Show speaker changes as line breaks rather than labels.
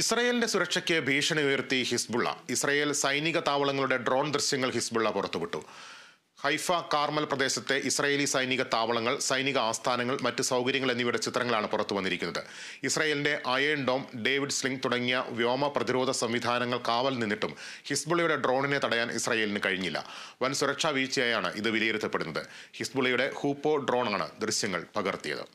ഇസ്രയേലിന്റെ സുരക്ഷയ്ക്ക് ഭീഷണി ഉയർത്തി ഹിസ്ബുള്ള ഇസ്രയേൽ സൈനിക താവളങ്ങളുടെ ഡ്രോൺ ദൃശ്യങ്ങൾ ഹിസ്ബുള്ള പുറത്തുവിട്ടു ഹൈഫ കാർമൽ പ്രദേശത്തെ ഇസ്രയേലി സൈനിക താവളങ്ങൾ സൈനിക ആസ്ഥാനങ്ങൾ മറ്റ് സൗകര്യങ്ങൾ എന്നിവയുടെ ചിത്രങ്ങളാണ് പുറത്തു വന്നിരിക്കുന്നത് ഇസ്രയേലിന്റെ അയേൺ ഡോം ഡേവിഡ് സ്ലിംഗ് തുടങ്ങിയ വ്യോമ പ്രതിരോധ സംവിധാനങ്ങൾ കാവൽ നിന്നിട്ടും ഹിസ്ബുളയുടെ ഡ്രോണിനെ തടയാൻ ഇസ്രയേലിന് കഴിഞ്ഞില്ല വൻ സുരക്ഷാ വീഴ്ചയായാണ് ഇത് വിലയിരുത്തപ്പെടുന്നത് ഹിസ്ബുളയുടെ ഹൂപ്പോ ഡ്രോണാണ് ദൃശ്യങ്ങൾ പകർത്തിയത്